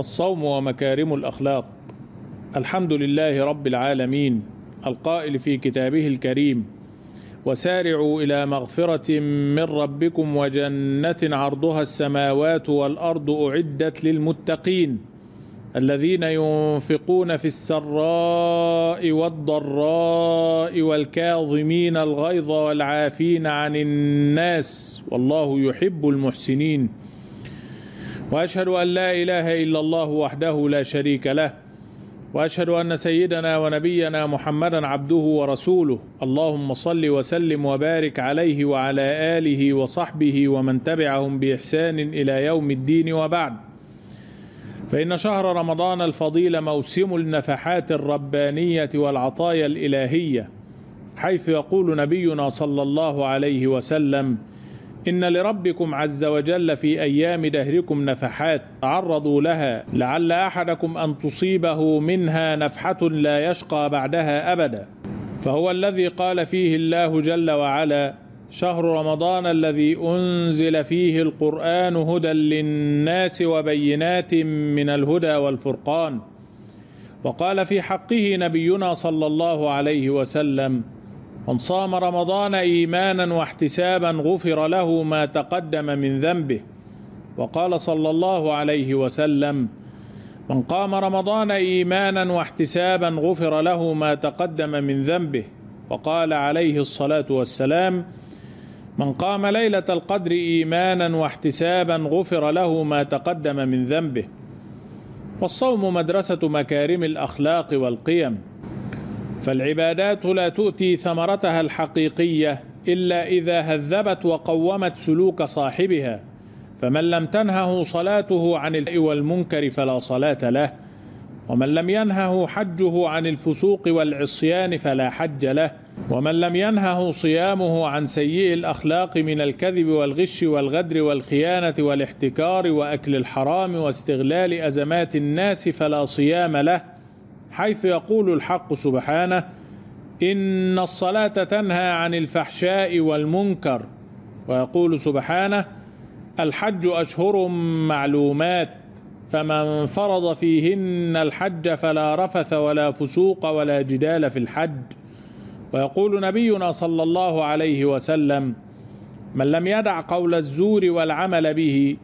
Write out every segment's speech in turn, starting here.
الصوم ومكارم الأخلاق الحمد لله رب العالمين القائل في كتابه الكريم وسارعوا إلى مغفرة من ربكم وجنة عرضها السماوات والأرض أعدت للمتقين الذين ينفقون في السراء والضراء والكاظمين الغيظ والعافين عن الناس والله يحب المحسنين واشهد ان لا اله الا الله وحده لا شريك له واشهد ان سيدنا ونبينا محمدا عبده ورسوله اللهم صل وسلم وبارك عليه وعلى اله وصحبه ومن تبعهم باحسان الى يوم الدين وبعد فان شهر رمضان الفضيل موسم النفحات الربانيه والعطايا الالهيه حيث يقول نبينا صلى الله عليه وسلم إن لربكم عز وجل في أيام دهركم نفحات تعرضوا لها لعل أحدكم أن تصيبه منها نفحة لا يشقى بعدها أبدا فهو الذي قال فيه الله جل وعلا شهر رمضان الذي أنزل فيه القرآن هدى للناس وبينات من الهدى والفرقان وقال في حقه نبينا صلى الله عليه وسلم من صام رمضان ايمانا واحتسابا غفر له ما تقدم من ذنبه وقال صلى الله عليه وسلم من قام رمضان ايمانا واحتسابا غفر له ما تقدم من ذنبه وقال عليه الصلاه والسلام من قام ليله القدر ايمانا واحتسابا غفر له ما تقدم من ذنبه والصوم مدرسه مكارم الاخلاق والقيم فالعبادات لا تؤتي ثمرتها الحقيقيه الا اذا هذبت وقومت سلوك صاحبها فمن لم تنهه صلاته عن الفسق والمنكر فلا صلاه له ومن لم ينهه حجه عن الفسوق والعصيان فلا حج له ومن لم ينهه صيامه عن سيء الاخلاق من الكذب والغش والغدر والخيانه والاحتكار واكل الحرام واستغلال ازمات الناس فلا صيام له حيث يقول الحق سبحانه ان الصلاه تنهى عن الفحشاء والمنكر ويقول سبحانه الحج اشهر معلومات فمن فرض فيهن الحج فلا رفث ولا فسوق ولا جدال في الحج ويقول نبينا صلى الله عليه وسلم من لم يدع قول الزور والعمل به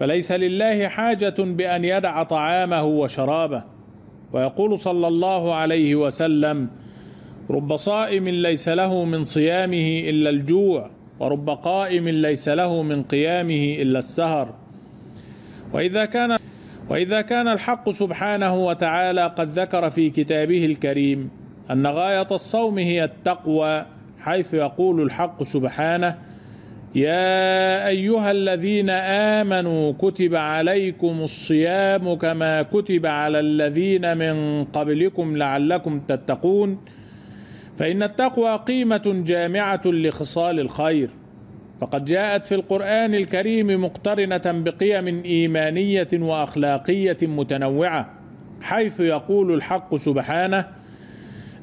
فليس لله حاجه بان يدع طعامه وشرابه ويقول صلى الله عليه وسلم رب صائم ليس له من صيامه إلا الجوع ورب قائم ليس له من قيامه إلا السهر وإذا كان وإذا كان الحق سبحانه وتعالى قد ذكر في كتابه الكريم أن غاية الصوم هي التقوى حيث يقول الحق سبحانه يا ايها الذين امنوا كتب عليكم الصيام كما كتب على الذين من قبلكم لعلكم تتقون فان التقوى قيمه جامعه لخصال الخير فقد جاءت في القران الكريم مقترنه بقيم ايمانيه واخلاقيه متنوعه حيث يقول الحق سبحانه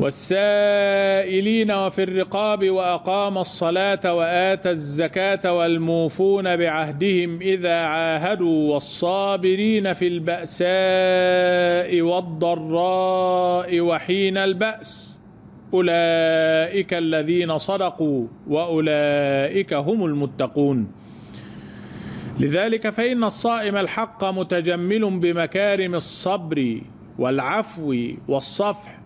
والسائلين وفي الرقاب واقام الصلاه واتى الزكاه والموفون بعهدهم اذا عاهدوا والصابرين في الباساء والضراء وحين الباس اولئك الذين صدقوا واولئك هم المتقون لذلك فان الصائم الحق متجمل بمكارم الصبر والعفو والصفح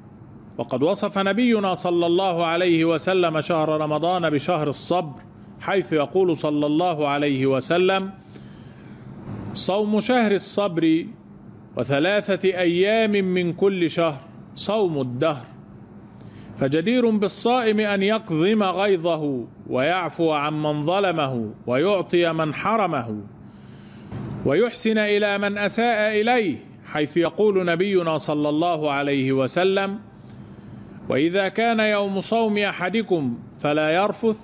وقد وصف نبينا صلى الله عليه وسلم شهر رمضان بشهر الصبر حيث يقول صلى الله عليه وسلم صوم شهر الصبر وثلاثة أيام من كل شهر صوم الدهر فجدير بالصائم أن يقضم غيظه ويعفو عن من ظلمه ويعطي من حرمه ويحسن إلى من أساء إليه حيث يقول نبينا صلى الله عليه وسلم واذا كان يوم صوم احدكم فلا يرفث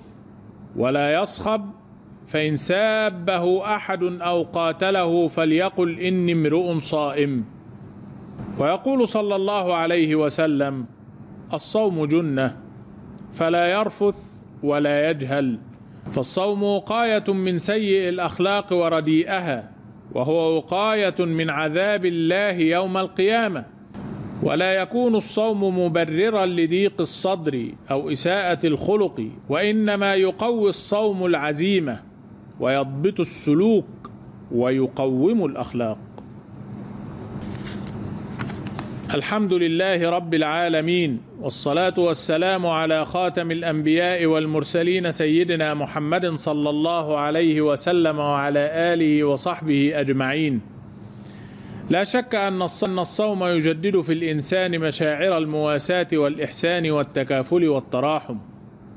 ولا يصخب فان سابه احد او قاتله فليقل اني امرؤ صائم ويقول صلى الله عليه وسلم الصوم جنه فلا يرفث ولا يجهل فالصوم وقايه من سيء الاخلاق ورديئها وهو وقايه من عذاب الله يوم القيامه ولا يكون الصوم مبررا لضيق الصدر او اساءه الخلق وانما يقوي الصوم العزيمه ويضبط السلوك ويقوم الاخلاق الحمد لله رب العالمين والصلاه والسلام على خاتم الانبياء والمرسلين سيدنا محمد صلى الله عليه وسلم وعلى اله وصحبه اجمعين لا شك أن الصوم يجدد في الإنسان مشاعر المواساة والإحسان والتكافل والتراحم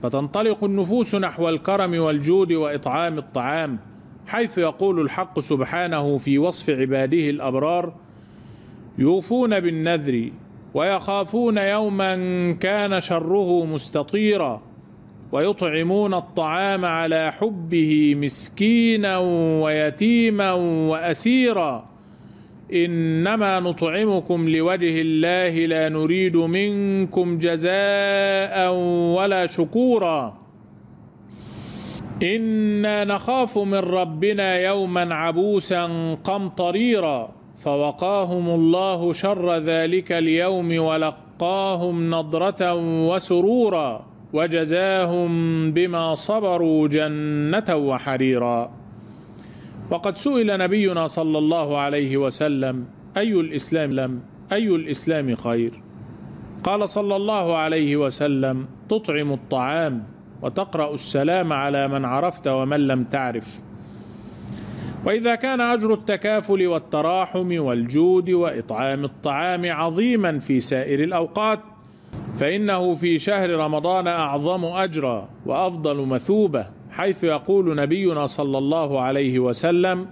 فتنطلق النفوس نحو الكرم والجود وإطعام الطعام حيث يقول الحق سبحانه في وصف عباده الأبرار يوفون بالنذر ويخافون يوما كان شره مستطيرا ويطعمون الطعام على حبه مسكينا ويتيما وأسيرا انما نطعمكم لوجه الله لا نريد منكم جزاء ولا شكورا انا نخاف من ربنا يوما عبوسا قمطريرا فوقاهم الله شر ذلك اليوم ولقاهم نضره وسرورا وجزاهم بما صبروا جنه وحريرا وقد سئل نبينا صلى الله عليه وسلم أي الإسلام لم أي الإسلام خير قال صلى الله عليه وسلم تطعم الطعام وتقرأ السلام على من عرفت ومن لم تعرف وإذا كان أجر التكافل والتراحم والجود وإطعام الطعام عظيما في سائر الأوقات فإنه في شهر رمضان أعظم أجرا وأفضل مثوبة حيث يقول نبينا صلى الله عليه وسلم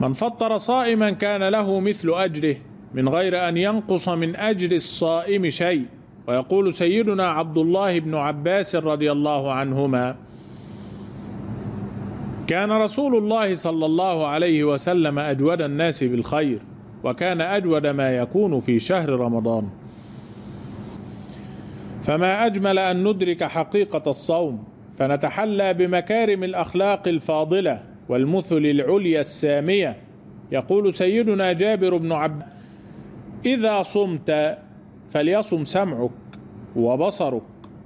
من فطر صائما كان له مثل أجره من غير أن ينقص من أجر الصائم شيء ويقول سيدنا عبد الله بن عباس رضي الله عنهما كان رسول الله صلى الله عليه وسلم أجود الناس بالخير وكان أجود ما يكون في شهر رمضان فما أجمل أن ندرك حقيقة الصوم فنتحلى بمكارم الأخلاق الفاضلة والمثل العليا السامية يقول سيدنا جابر بن عبد إذا صمت فليصم سمعك وبصرك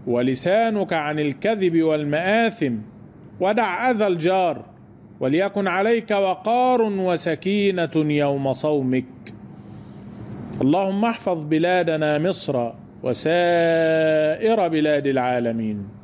ولسانك عن الكذب والمآثم ودع أذى الجار وليكن عليك وقار وسكينة يوم صومك اللهم احفظ بلادنا مصر وسائر بلاد العالمين